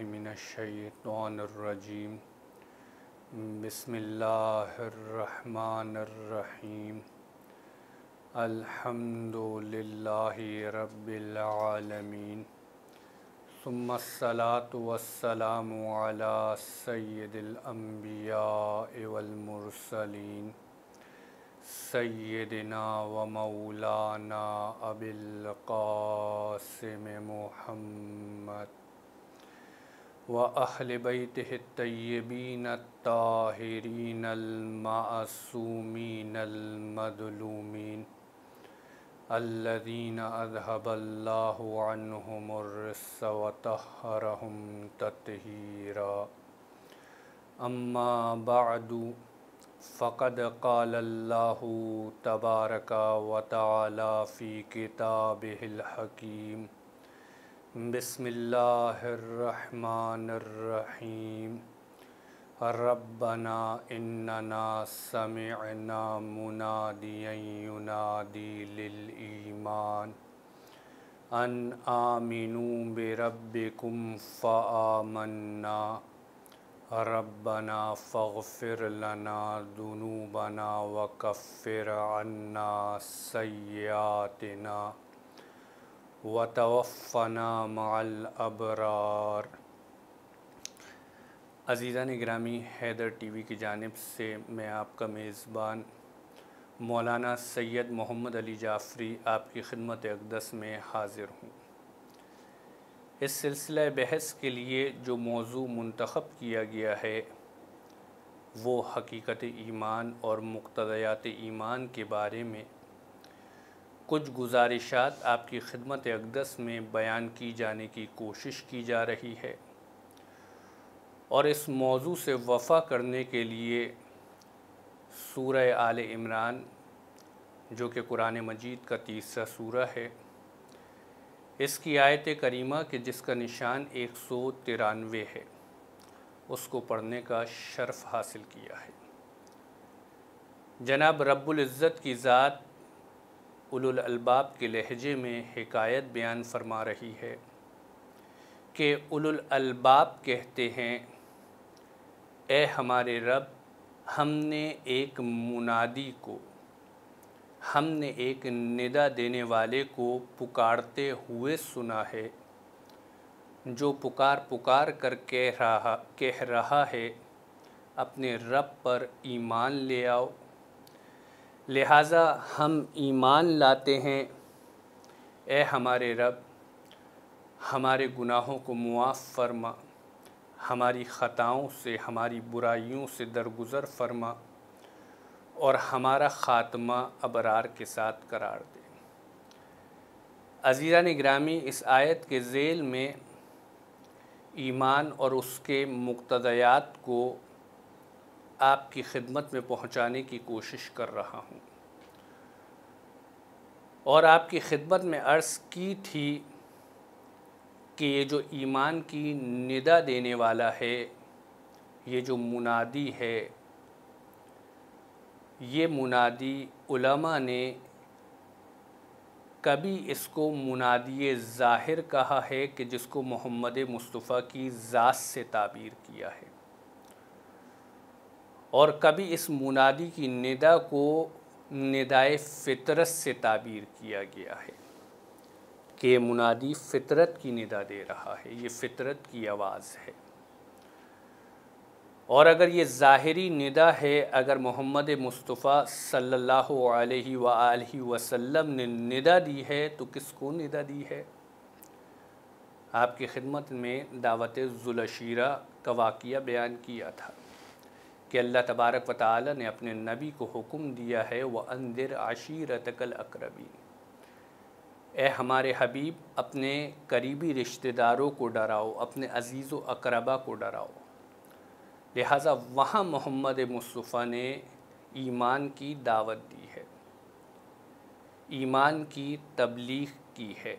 बिस्मिल्लाहिमिनशैतानिर्रजीम बिस्मिल्लाहिर्रहमानिर्रहीम अल्हम्दुलिल्लाहि रब्बिल आलमीन सुम्मा सलातु वस्सलामु अला सय्यिदिल अंबिया वल मुरसलीन सैदना व मौलाना अबिल कासिम व अहल बैतबीन ताहरीन अलमासूमीन अलमदलूमीन अल्लदीन अजहबल्लाहमरसवतहरहम ततहीरा अम्मा बादू फ़कद काल्लाह तबारक व ताली फ़ी किताबिल हकीम बसमीम रबना इन्नना समिअना मुनादियुनादी लिलईमान अन आमिनू बेरबिकुम फ़ामन्ना रबना फ़िर लना दुनूबना वकफ़िर अन्ना सयातना वतवफ़ना माल अबरार अजीज़ा निगरामी हैदर टीवी की जानब से मैं आपका मेज़बान मौलाना सैयद मोहम्मद अली जाफ़री आपकी खिदमत अकदस में हाज़िर हूँ इस सिलसिला बहस के लिए जो मौजू मंतखब किया गया है वो हकीकत ईमान और मुख्तियात ईमान के बारे में कुछ गुजारिशात आपकी खिदमत अकदस में बयान की जाने की कोशिश की जा रही है और इस मौजू से वफा करने के लिए सूरह आल इमरान जो कि कुरान मजीद का तीसरा सूरह है इसकी आयत करीमा के जिसका निशान एक सौ तिरानवे है उसको पढ़ने का शर्फ हासिल किया है जनाब रब्बुल इज़्ज़त की ज़ात उलुल अलबाब के लहजे में हिकायत बयान फरमा रही है कि उलुल अलबाब कहते हैं ए हमारे रब हमने एक मुनादी को हमने एक निदा देने वाले को पुकारते हुए सुना है जो पुकार पुकार कर कह रहा कह रहा है अपने रब पर ईमान ले आओ लिहाजा हम ईमान लाते हैं ए हमारे रब हमारे गुनाहों को मुआफ़ फरमा हमारी ख़ताओं से हमारी बुराइयों से दरगुजर फरमा और हमारा ख़ात्मा अबरार के साथ करार दे अजीज़ा निगरामी इस आयत के जेल में ईमान और उसके मुक्तयात को आपकी खिदमत में पहुंचाने की कोशिश कर रहा हूं और आपकी खिदमत में अर्ज़ की थी कि ये जो ईमान की निदा देने वाला है ये जो मुनादी है ये मुनादी उलमा ने कभी इसको मुनादी ज़ाहिर कहा है कि जिसको मोहम्मद मुस्तफ़ा की ज़ात से ताबीर किया है और कभी इस मुनादी की निदा को निदाए फितरत से ताबीर किया गया है कि मुनादी फितरत की निदा दे रहा है ये फितरत की आवाज़ है और अगर ये ज़ाहरी निदा है अगर मोहम्मद मुस्तफ़ा सल्लल्लाहु अलैहि सल्ला वसल्लम ने निदा दी है तो किसको निदा दी है आपकी खिदमत में दावत ज़ुलशीरा का वाक़ बयान किया था कि अल्लाह तबारक व ताली ने अपने नबी को हुक्म दिया है वह अंदिर आशीर तकल अकरबी ए हमारे हबीब अपने करीबी रिश्तेदारों को डराओ अपने अजीज़ अकरबा को डराओ लिहाजा वहाँ मोहम्मद मुस्तफ़ा ने ईमान की दावत दी है ईमान की तबलीग की है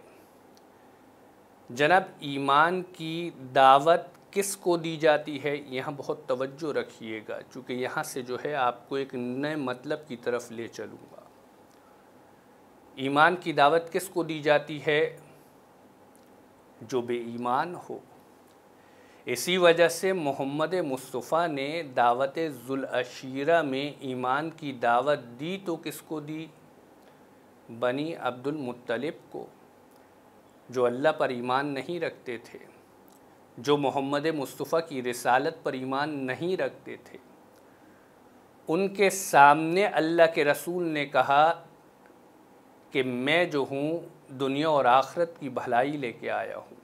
जनाब ईमान की दावत किस को दी जाती है यहाँ बहुत तवज्जो रखिएगा क्योंकि यहाँ से जो है आपको एक नए मतलब की तरफ ले चलूँगा ईमान की दावत किस को दी जाती है जो बेईमान हो इसी वजह से मोहम्मद मुस्तफ़ा ने दावत अशीरा में ईमान की दावत दी तो किसको दी बनी अब्दुल मुत्तलिब को जो अल्लाह पर ईमान नहीं रखते थे जो मोहम्मद मुस्तफ़ा की रसालत पर ईमान नहीं रखते थे उनके सामने अल्लाह के रसूल ने कहा कि मैं जो हूँ दुनिया और आखरत की भलाई लेके आया हूँ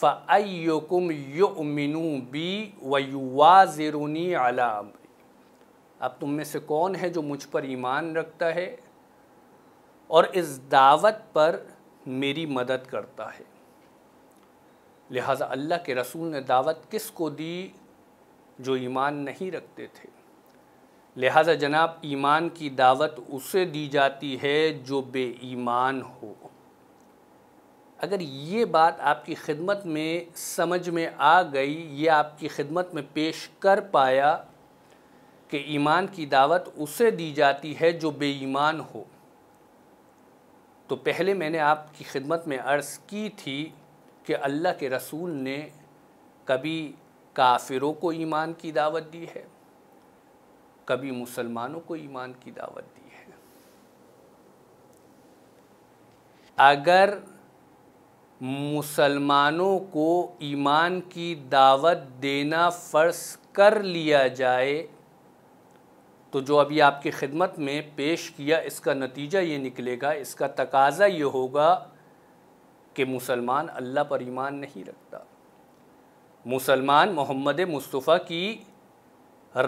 फ़ायुकुम युमिनु बी वयुवाज़िरुनी आलाम अब तुम में से कौन है जो मुझ पर ईमान रखता है और इस दावत पर मेरी मदद करता है लिहाजा अल्लाह के रसूल ने दावत किस को दी जो ईमान नहीं रखते थे लिहाजा जनाब ईमान की दावत उसे दी जाती है जो बेईमान हो अगर ये बात आपकी खिदमत में समझ में आ गई ये आपकी खिदमत में पेश कर पाया कि ईमान की दावत उसे दी जाती है जो बेईमान हो तो पहले मैंने आपकी खिदमत में अर्ज़ की थी कि अल्लाह के रसूल ने कभी काफिरों को ईमान की दावत दी है कभी मुसलमानों को ईमान की दावत दी है अगर मुसलमानों को ईमान की दावत देना फ़र्ज कर लिया जाए तो जो अभी आपकी खिदमत में पेश किया इसका नतीजा ये निकलेगा इसका तकाजा ये होगा कि मुसलमान अल्लाह पर ईमान नहीं रखता मुसलमान मोहम्मद मुस्तफ़ा की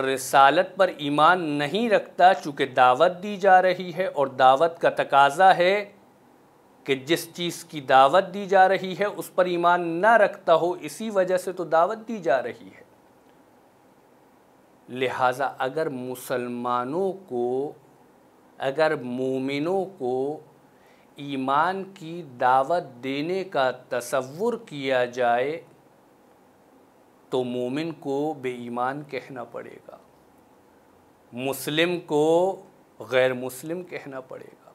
रसालत पर ईमान नहीं रखता चूँकि दावत दी जा रही है और दावत का तकाजा है कि जिस चीज़ की दावत दी जा रही है उस पर ईमान ना रखता हो इसी वजह से तो दावत दी जा रही है लिहाजा अगर मुसलमानों को अगर मोमिनों को ईमान की दावत देने का तसवुर किया जाए तो मोमिन को बेईमान कहना पड़ेगा मुस्लिम को गैर मुस्लिम कहना पड़ेगा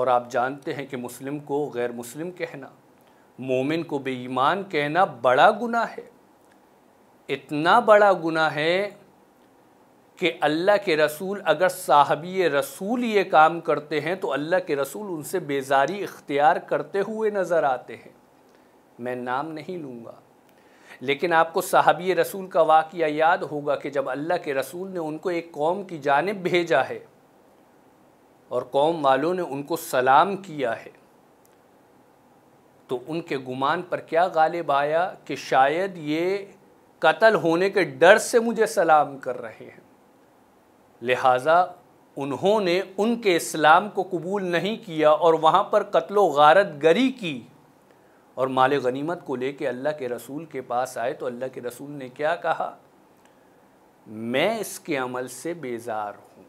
और आप जानते हैं कि मुस्लिम को गैर मुस्लिम कहना मोमिन को बेईमान कहना बड़ा गुना है इतना बड़ा गुना है कि अल्लाह के रसूल अगर साहबी रसूल ये काम करते हैं तो अल्लाह के रसूल उनसे बेजारी इख्तियार करते हुए नज़र आते हैं मैं नाम नहीं लूँगा लेकिन आपको साहबी रसूल का वाक़ याद होगा कि जब अल्लाह के रसूल ने उनको एक कौम की जानब भेजा है और कौम वालों ने उनको सलाम किया है तो उनके गुमान पर क्या गालिब आया कि शायद ये कत्ल होने के डर से मुझे सलाम कर रहे हैं लिहाजा उन्होंने उनके इस्लाम को कबूल नहीं किया और वहाँ पर कत्लो गारत गरी की और माल गनीमत को लेके अल्लाह के रसूल के पास आए तो अल्लाह के रसूल ने क्या कहा मैं इसके अमल से बेजार हूँ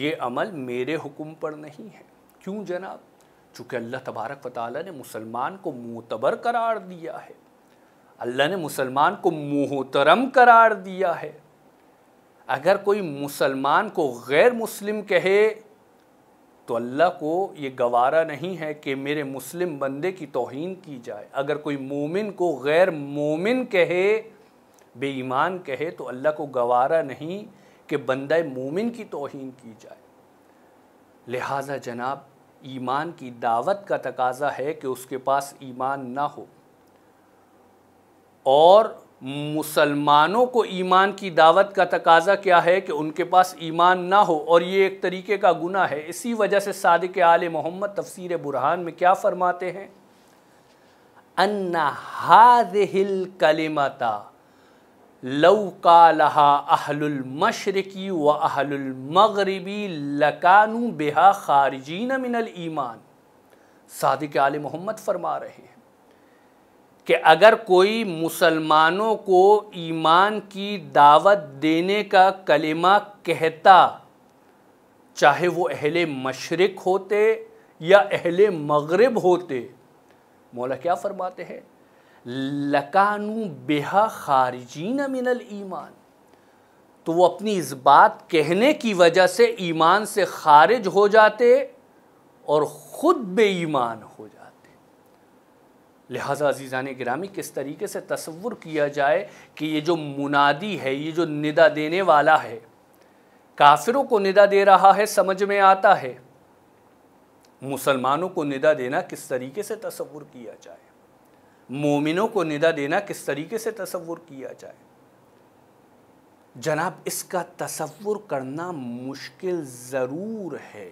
ये अमल मेरे हुक्म पर नहीं है क्यों जनाब चूँकि अल्लाह तबारक वाली ने मुसलमान को मोतबर करार दिया है अल्लाह ने मुसलमान को मोहतरम करार दिया है अगर कोई मुसलमान को गैर मुस्लिम कहे तो अल्लाह को ये गवारा नहीं है कि मेरे मुस्लिम बंदे की तोहन की जाए अगर कोई मोमिन को गैर मोमिन कहे बेईमान कहे तो अल्लाह को गवारा नहीं कि बंदा मोमिन की तोहन की जाए लिहाजा जनाब ईमान की दावत का तकाजा है कि उसके पास ईमान ना हो और मुसलमानों को ईमान की दावत का तकाजा क्या है कि उनके पास ईमान ना हो और ये एक तरीके का गुना है इसी वजह से सदक आल मोहम्मद तफसर बुरहान में क्या फरमाते हैं अन्ना कलिमता लौका लहा अहलमशरकी व अहलमगरबी लकानू बेहा खारजीन मिनल ईमान सदक आल मोहम्मद फरमा रहे हैं कि अगर कोई मुसलमानों को ईमान की दावत देने का कलिमा कहता चाहे वो अहले मशरक़ होते या अहले मगरब होते मौला क्या फरमाते हैं लकानू बेहा खारिजीन मिनल ईमान तो वो अपनी इस बात कहने की वजह से ईमान से खारिज हो जाते और ख़ुद बेईमान हो जाते लिहाजा अजीज़ान ग्रामी किस तरीके से तस्वुर किया जाए कि ये जो मुनादी है ये जो निदा देने वाला है काफिरों को निदा दे रहा है समझ में आता है मुसलमानों को निदा देना किस तरीके से तस्वुर किया जाए मोमिनों को निदा देना किस तरीके से तस्वुर किया जाए जनाब इसका तस्वुर करना मुश्किल ज़रूर है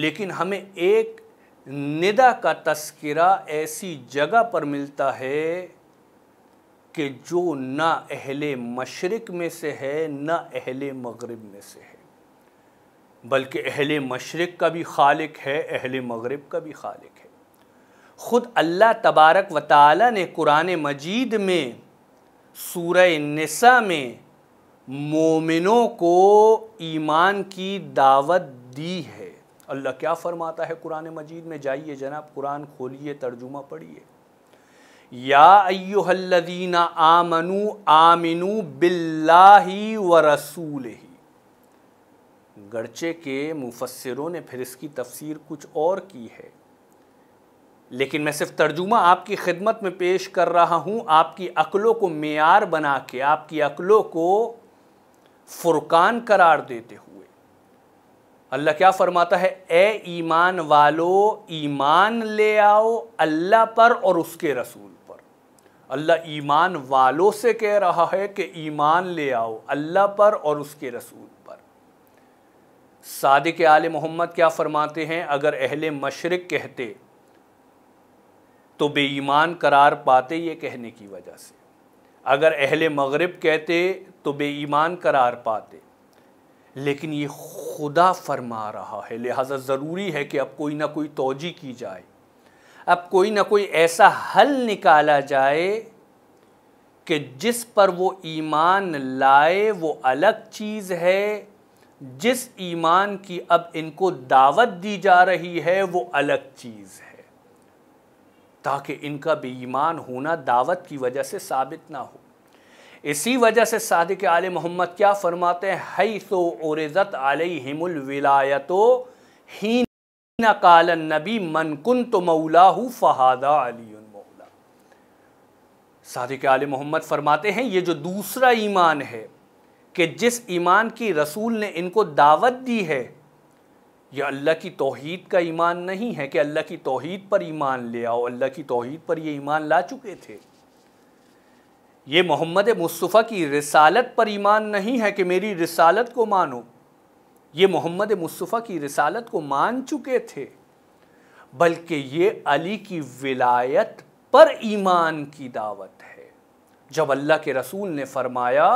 लेकिन हमें एक निदा का तस्करा ऐसी जगह पर मिलता है कि जो ना अहले मशरक़ में से है ना अहले मगरब में से है बल्कि अहले मशरक़ का भी खालिक है अहले मगरब का भी खालिक है ख़ुद अल्लाह तबारक व ताली ने कुरान मजीद में सूरह नसा में मोमिनों को ईमान की दावत दी है अल्लाह क्या फ़रमाता है कुरान मजीद में जाइए जनाब कुरान खोलिए तर्जुमा पढ़िए या अयोहल्लदीना आमनु आमिनु बिल्लाही व रसूल ही गरचे के मुफसरों ने फिर इसकी तफसीर कुछ और की है लेकिन मैं सिर्फ तर्जुमा आपकी खिदमत में पेश कर रहा हूँ आपकी अकलों को मेयार बना के आपकी अकलों को फुरकान करार देते हुए अल्लाह क्या फरमाता है ए ईमान वालो ईमान ले आओ अल्लाह पर और उसके रसूल पर अल्लाह ईमान वालों से कह रहा है कि ईमान ले आओ अल्लाह पर और उसके रसूल पर सादिक आल मोहम्मद क्या फरमाते हैं अगर अहल मशरक़ कहते तो बेईमान करार पाते ये कहने की वजह से अगर अहल मगरब कहते तो बेईमान करार पाते लेकिन ये खुदा फरमा रहा है लिहाजा ज़रूरी है कि अब कोई ना कोई तोजी की जाए अब कोई ना कोई ऐसा हल निकाला जाए कि जिस पर वो ईमान लाए वो अलग चीज़ है जिस ईमान की अब इनको दावत दी जा रही है वो अलग चीज़ है ताकि इनका बेईमान होना दावत की वजह से साबित ना हो इसी वजह से सादिक आल मोहम्मद क्या फरमाते हैं हई सो औरज़त आलहिमविलायतो ही नकाल नबी मनकुन तो मऊला फ़हादा अली मौला सादिक आल मोहम्मद फरमाते हैं ये जो दूसरा ईमान है कि जिस ईमान की रसूल ने इनको दावत दी है ये अल्लाह की तोहद का ईमान नहीं है कि अल्लाह की तोहद पर ईमान ले आओ अल्लाह की तोहद पर ये ईमान ला चुके थे ये मोहम्मद मुस्तफ़ा की रिसालत पर ईमान नहीं है कि मेरी रिसालत को मानो ये मोहम्मद मुस्तफ़ा की रिसालत को मान चुके थे बल्कि ये अली की विलायत पर ईमान की दावत है जब अल्लाह के रसूल ने फरमाया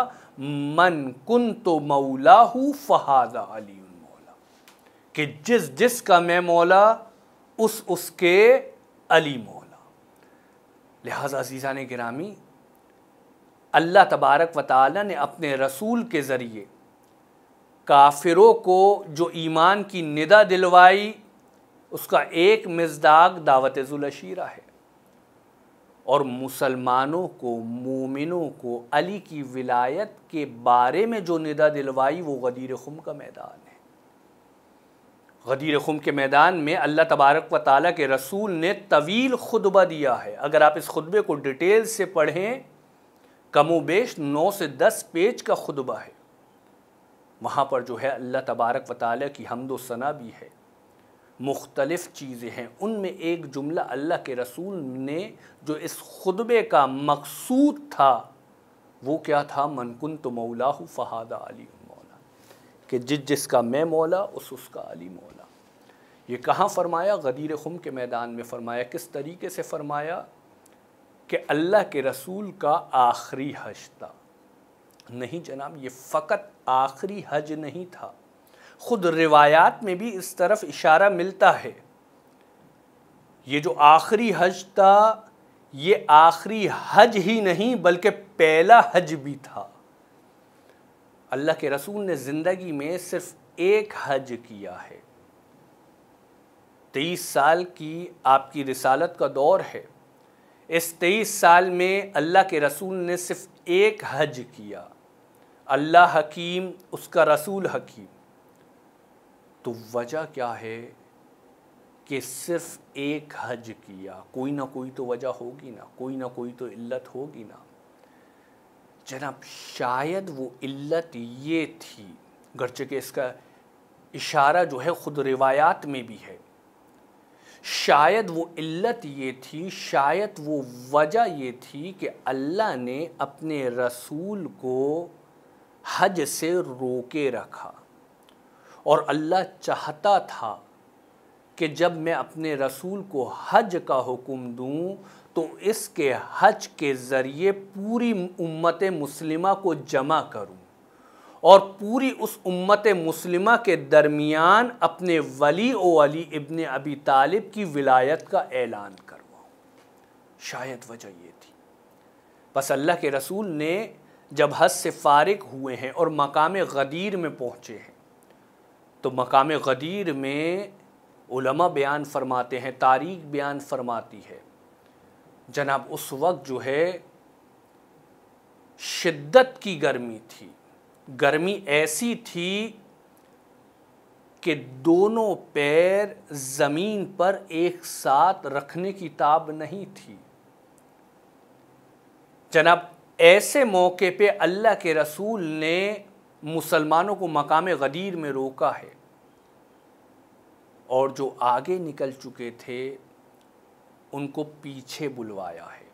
मन कुन तो मौला हूँ फ़हादा अली मौला कि जिस जिस का मैं मौला उस उसके अली मौला लिहाजा अजीज़ा ने गिरामी अल्लाह तबारक व ताली ने अपने रसूल के ज़रिए काफिरों को जो ईमान की निदा दिलवाई उसका एक मजदाक दावत ज़ुलशीरा है और मुसलमानों को मोमिनों को अली की विलायत के बारे में जो निदा दिलवाई वो गदीर खुम का मैदान है गदीर खुम के मैदान में अल्लाह तबारक व ताली के रसूल ने तवील खुतबा दिया है अगर आप इस खुतबे को डिटेल से पढ़ें कमोबेश नौ से दस पेज का खुतबा है वहाँ पर जो है अल्लाह तबारक व ताल की हमदोसना भी है मुख्तलफ़ चीज़ें हैं उनमें एक जुमला अल्लाह के रसूल ने जो इस खुतबे का मकसूद था वो क्या था मनकुन तो मौला फ़हादा अली मौला कि जिस जिसका मैं मौला उस उसका अली मौला ये कहाँ फ़रमाया गदीर खुम के मैदान में फ़रमाया किस तरीके से फ़रमाया कि अल्लाह के रसूल का आखिरी हज था नहीं जनाब ये फ़कत आखिरी हज नहीं था ख़ुद रिवायात में भी इस तरफ इशारा मिलता है ये जो आखिरी हज था ये आखिरी हज ही नहीं बल्कि पहला हज भी था अल्लाह के रसूल ने ज़िंदगी में सिर्फ एक हज किया है तेईस साल की आपकी रिसालत का दौर है इस तेईस साल में अल्लाह के रसूल ने सिर्फ एक हज किया अल्लाह हकीम उसका रसूल हकीम तो वजह क्या है कि सिर्फ एक हज किया कोई ना कोई तो वजह होगी ना कोई ना कोई तो इल्लत होगी ना जनाब शायद वो इल्लत ये थी गर्चे के इसका इशारा जो है ख़ुद रिवायात में भी है शायद वो इल्लत ये थी शायद वो वजह ये थी कि अल्लाह ने अपने रसूल को हज से रोके रखा और अल्लाह चाहता था कि जब मैं अपने रसूल को हज का हुक्म दूं तो इसके हज के ज़रिए पूरी उम्मत मुस्लिमा को जमा करूं और पूरी उस उम्मत मुसलिमा के दरमियान अपने वली ओ अली इब्न अबी तालिब की विलायत का ऐलान करवाऊँ शायद वजह ये थी बस अल्लाह के रसूल ने जब हज से फारिग हुए हैं और मकाम गदीर में पहुँचे हैं तो मकाम गदीर में उलमा बयान फरमाते हैं तारीख बयान फरमाती है जनाब उस वक्त जो है शिद्दत की गर्मी थी गर्मी ऐसी थी कि दोनों पैर ज़मीन पर एक साथ रखने की ताब नहीं थी जनाब ऐसे मौके पे अल्लाह के रसूल ने मुसलमानों को मकाम गदीर में रोका है और जो आगे निकल चुके थे उनको पीछे बुलवाया है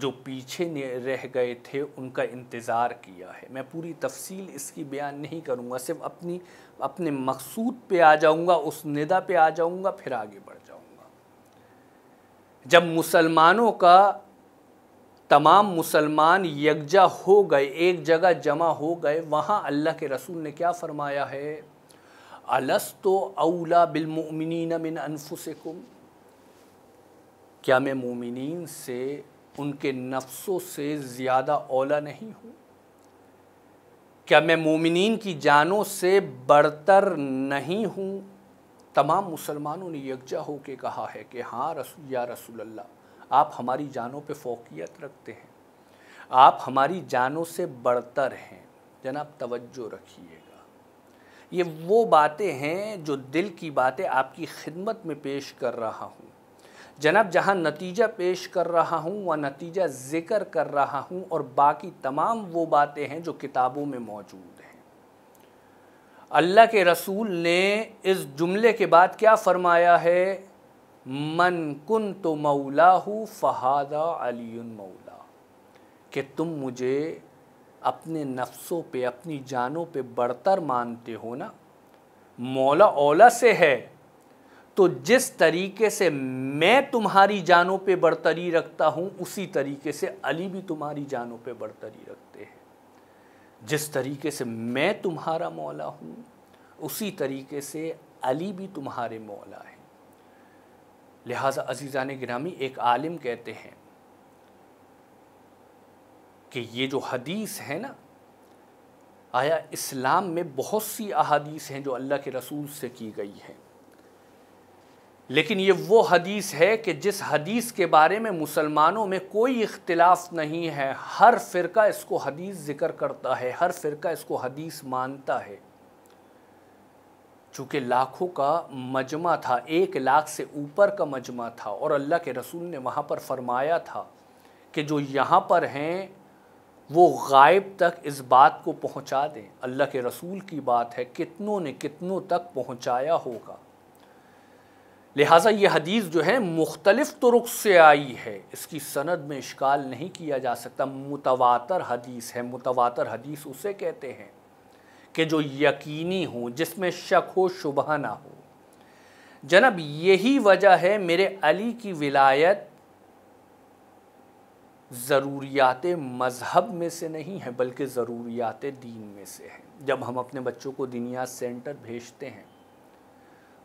जो पीछे रह गए थे उनका इंतज़ार किया है मैं पूरी तफसील इसकी बयान नहीं करूँगा सिर्फ अपनी अपने मकसूद पे आ जाऊँगा उस निदा पे आ जाऊँगा फिर आगे बढ़ जाऊँगा जब मुसलमानों का तमाम मुसलमान यकजा हो गए एक जगह जमा हो गए वहाँ अल्लाह के रसूल ने क्या फ़रमाया है अलस तो अउला बिलमिन मिन अनफुसकुम क्या मैं मोमिन से उनके नफ्सों से ज़्यादा ओला नहीं हूँ क्या मैं मोमिन की जानों से बढ़तर नहीं हूँ तमाम मुसलमानों ने यकजा होकर कहा है कि हाँ रसू या रसूल अल्लाह आप हमारी जानों पे फोकियत रखते हैं आप हमारी जानों से बढ़तर हैं जनाब तवज्जो रखिएगा ये वो बातें हैं जो दिल की बातें आपकी खिदमत में पेश कर रहा हूँ जनाब जहाँ नतीजा पेश कर रहा हूँ वह नतीजा ज़िक्र कर रहा हूँ और बाकी तमाम वो बातें हैं जो किताबों में मौजूद हैं अल्लाह के रसूल ने इस जुमले के बाद क्या फ़रमाया है मन कुन तो मौला हो फ़हादा अली मौला कि तुम मुझे अपने नफ्सों पे अपनी जानों पे बढ़तर मानते हो ना मौला ओला से है तो जिस तरीके से मैं तुम्हारी जानों पे बर्तरी रखता हूँ उसी तरीके से अली भी तुम्हारी जानों पे बर्तरी रखते हैं जिस तरीके से मैं तुम्हारा मौला हूँ उसी तरीके से अली भी तुम्हारे मौला है लिहाजा ने गिरामी एक आलिम कहते हैं कि ये जो हदीस है ना आया इस्लाम में बहुत सी अहादीस हैं जो अल्लाह के रसूल से की गई हैं लेकिन ये वो हदीस है कि जिस हदीस के बारे में मुसलमानों में कोई इख्तलाफ नहीं है हर फ़िरका इसको हदीस ज़िक्र करता है हर फ़िरका इसको हदीस मानता है चूँकि लाखों का मजमा था एक लाख से ऊपर का मजमा था और अल्लाह के रसूल ने वहाँ पर फरमाया था कि जो यहाँ पर हैं वो गायब तक इस बात को पहुँचा दें अल्लाह के रसूल की बात है कितनों ने कितनों तक पहुँचाया होगा लिहाजा ये हदीस जो है मुख्तलिफ़ तुरुक से आई है इसकी सनद में इश्काल नहीं किया जा सकता मुतवातर हदीस है मुतवातर हदीस उसे कहते हैं कि जो यकीनी हो जिसमें शक हो शुबह ना हो जनाब यही वजह है मेरे अली की विलायत ज़रूरियात मज़हब में से नहीं है बल्कि ज़रूरियात दीन में से है जब हम अपने बच्चों को दिनिया सेंटर भेजते हैं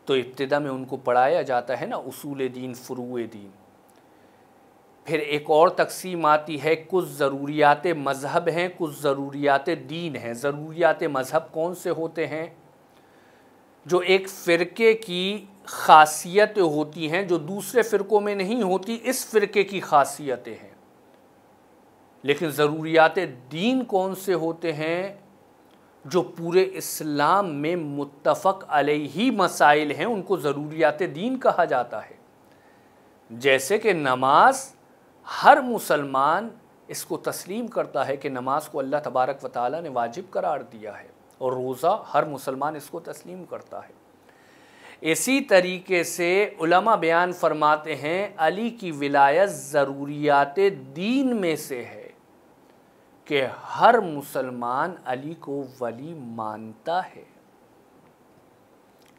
तो इब्तदा में उनको पढ़ाया जाता है ना उसूल दीन फ़रू दीन फिर एक और तकसीम आती है कुछ ज़रूरियात मज़हब हैं कुछ ज़रूरियात दीन हैं ज़रूरियात मज़हब कौन से होते हैं जो एक फ़िरके की खासियत होती हैं जो दूसरे फ़िरक़ों में नहीं होती इस फ़िरके की खासियतें हैं लेकिन ज़रूरियात दीन कौन से होते हैं जो पूरे इस्लाम में मुतफ़क़ अलही मसाइल हैं उनको ज़रूरियात दीन कहा जाता है जैसे कि नमाज हर मुसलमान इसको तस्लीम करता है कि नमाज को अल्लाह तबारक व ताली ने वाजिब करार दिया है और रोज़ा हर मुसलमान इसको तस्लीम करता है इसी तरीके से उलमा बयान फरमाते हैं अली की विलायत ज़रूरियात दीन में से है कि हर मुसलमान अली को वली मानता है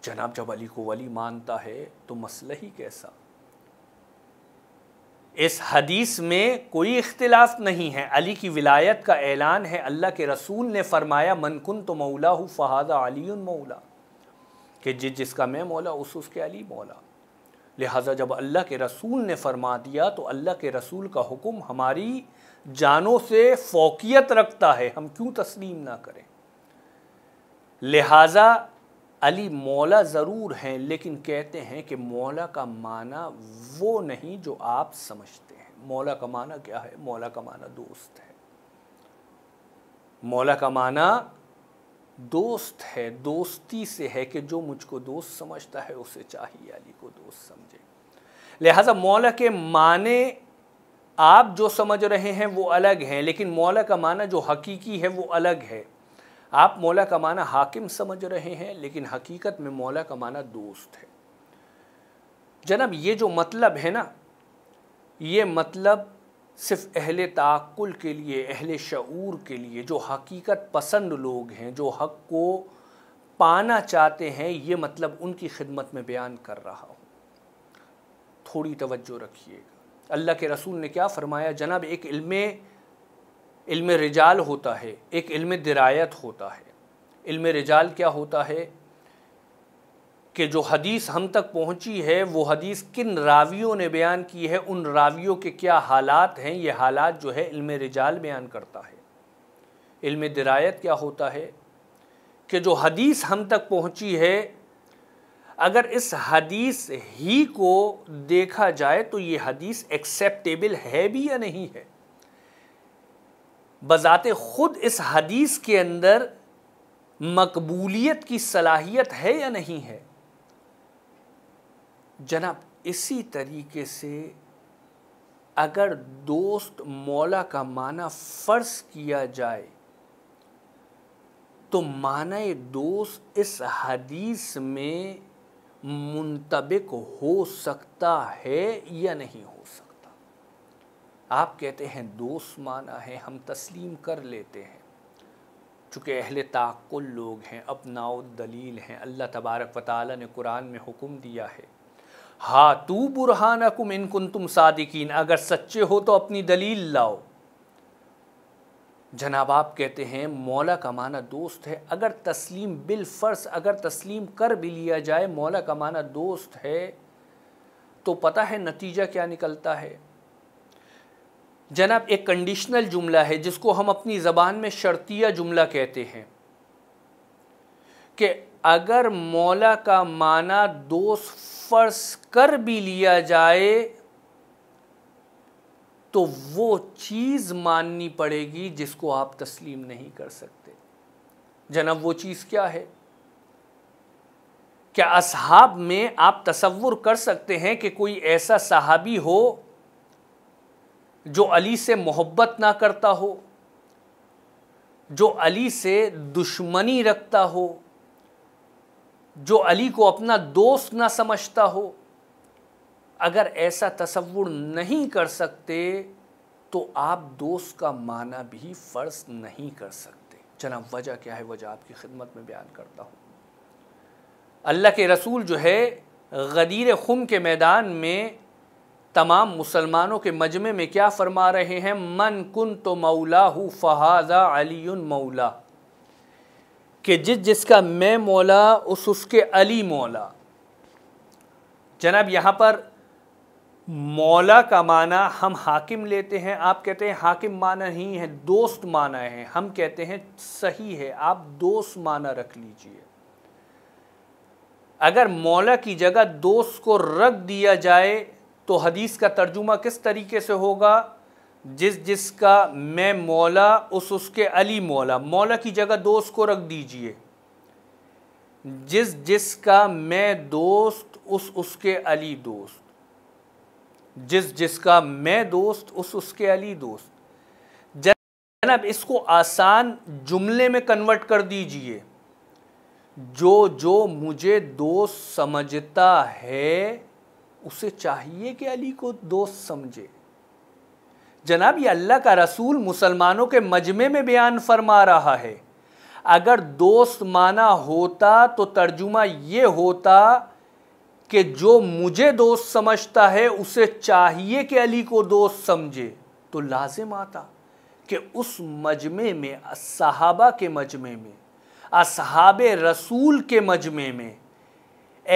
जनाब जब अली को वली मानता है तो मसला ही कैसा इस हदीस में कोई इख्तिलाफ नहीं है अली की विलायत का ऐलान है अल्लाह के रसूल ने फरमाया मनकुन तो मौला हूँ फ़हादा अली मौला कि जिस जिसका मैं मौला उस उसके अली मौला लिहाजा जब अल्लाह के रसूल ने फरमा दिया तो अल्लाह के रसूल का हुक्म हमारी जानों से फोकियत रखता है हम क्यों तस्लीम ना करें लिहाजा अली मौला ज़रूर हैं लेकिन कहते हैं कि मौला का माना वो नहीं जो आप समझते हैं मौला का माना क्या है मौला का माना दोस्त है मौला का माना दोस्त है दोस्ती से है कि जो मुझको दोस्त समझता है उसे चाहिए अली को दोस्त समझे लिहाजा मौला के माने आप जो समझ रहे हैं वो अलग हैं लेकिन मौला का माना जो हकीकी है वो अलग है आप मौला का माना हाकिम समझ रहे हैं लेकिन हकीकत में मौला का माना दोस्त है जनाब ये जो मतलब है ना ये मतलब सिर्फ अहल ताकुल के लिए अहल शूर के लिए जो हकीकत पसंद लोग हैं जो हक को पाना चाहते हैं ये मतलब उनकी खिदमत में बयान कर रहा हूँ थोड़ी तवज्जो रखिएगा अल्लाह के रसूल ने क्या फ़रमाया जनाब एक इल्म इल्म रिजाल होता है एक इल्म दरायत होता है इल्म रिजाल क्या होता है कि जो हदीस हम तक पहुंची है वो हदीस किन रावियों ने बयान की है उन रावियों के क्या हालात हैं ये हालात जो है इल्म रिजाल बयान करता है इल्म दरायत क्या होता है कि जो हदीस हम तक पहुंची है अगर इस हदीस ही को देखा जाए तो ये हदीस एक्सेप्टेबल है भी या नहीं है बज़ात ख़ुद इस हदीस के अंदर मकबूलियत की सलाहियत है या नहीं है जनाब इसी तरीके से अगर दोस्त मौला का माना फ़र्ज किया जाए तो माना दोस्त इस हदीस में मुंतबिक हो सकता है या नहीं हो सकता आप कहते हैं दोस्त माना है हम तस्लीम कर लेते हैं चूँकि अहल ताकुल लोग हैं अपनाओ दलील हैं अल्लाह तबारक व ताली ने कुरान में हुक्म दिया है हा तू इन कुन तुम सादिकीन अगर सच्चे हो तो अपनी दलील लाओ जनाब आप कहते हैं मौला का माना दोस्त है अगर तस्लीम बिल फ़र्ज अगर तस्लीम कर भी लिया जाए मौला का माना दोस्त है तो पता है नतीजा क्या निकलता है जनाब एक कंडीशनल जुमला है जिसको हम अपनी ज़बान में शर्तिया जुमला कहते हैं कि अगर मौला का माना दोष फर्ज कर भी लिया जाए तो वो चीज़ माननी पड़ेगी जिसको आप तस्लीम नहीं कर सकते जनाब वो चीज़ क्या है क्या असहाब में आप तसवुर कर सकते हैं कि कोई ऐसा सहाबी हो जो अली से मोहब्बत ना करता हो जो अली से दुश्मनी रखता हो जो अली को अपना दोस्त ना समझता हो अगर ऐसा तस्वुर नहीं कर सकते तो आप दोस्त का माना भी फ़र्ज नहीं कर सकते जनाब वजह क्या है वजह आपकी खिदमत में बयान करता हूँ अल्लाह के रसूल जो है गदीर खुम के मैदान में तमाम मुसलमानों के मजमे में क्या फरमा रहे हैं मन कुन तो मौला हु फ़हाज़ा अली मौला कि जिस जिसका मैं मौला उस उसके अली मौला जनाब यहाँ पर मौला का माना हम हाकिम लेते हैं आप कहते हैं हाकिम माना नहीं है दोस्त माना है हम कहते हैं सही है आप दोस्त माना रख लीजिए अगर मौला की जगह दोस्त को रख दिया जाए तो हदीस का तर्जुमा किस तरीके से होगा जिस जिसका मैं मौला उस उसके अली मौला मौला की जगह दोस्त को रख दीजिए जिस जिसका मैं दोस्त उस उसके अली दोस्त जिस जिसका मैं दोस्त उस उसके अली दोस्त जनाब इसको आसान जुमले में कन्वर्ट कर दीजिए जो जो मुझे दोस्त समझता है उसे चाहिए कि अली को दोस्त समझे जनाब ये अल्लाह का रसूल मुसलमानों के मजमे में बयान फरमा रहा है अगर दोस्त माना होता तो तर्जुमा ये होता कि जो मुझे दोस्त समझता है उसे चाहिए कि अली को दोस्त समझे तो लाजिम आता कि उस मजमे में असहाबा के मजमे में असहाब रसूल के मजमे में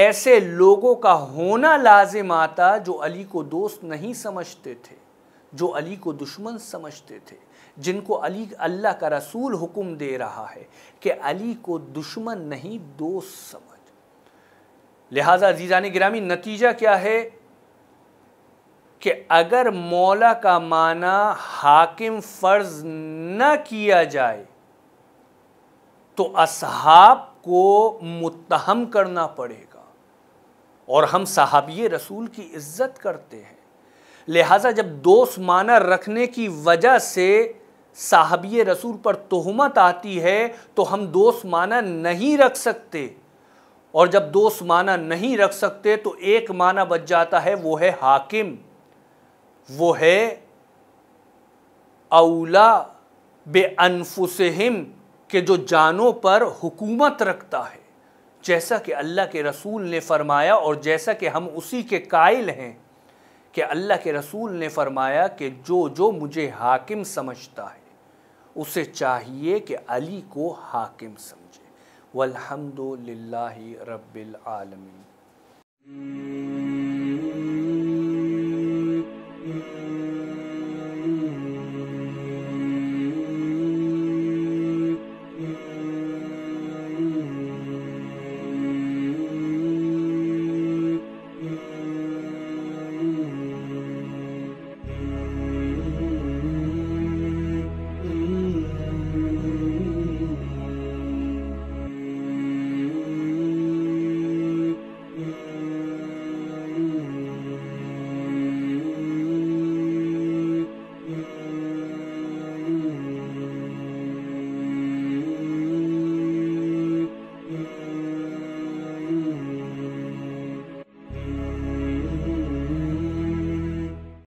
ऐसे लोगों का होना लाजिम आता जो अली को दोस्त नहीं समझते थे जो अली को दुश्मन समझते थे जिनको अली अल्लाह का रसूल हुक्म दे रहा है कि अली को दुश्मन नहीं दोस्त समझ लिहाजा जीजान गिरामी नतीजा क्या है कि अगर मौला का माना हाकिम फ़र्ज न किया जाए तो असहाब को मुतहम करना पड़ेगा और हम सहाबी रसूल की इज़्ज़त करते हैं लिहाजा जब दोस्त माना रखने की वजह से साहबी रसूल पर तोहमत आती है तो हम दोस्त माना नहीं रख सकते और जब दोस्त माना नहीं रख सकते तो एक माना बच जाता है वो है हाकिम वो है अवला बेअनफुसहम के जो जानों पर हुकूमत रखता है जैसा कि अल्लाह के रसूल ने फरमाया और जैसा कि हम उसी के कायल हैं कि अल्लाह के रसूल ने फरमाया कि जो जो मुझे हाकिम समझता है उसे चाहिए कि अली को हाकिम समझे वल्हमदुलिल्लाह रब्बिल आलमीन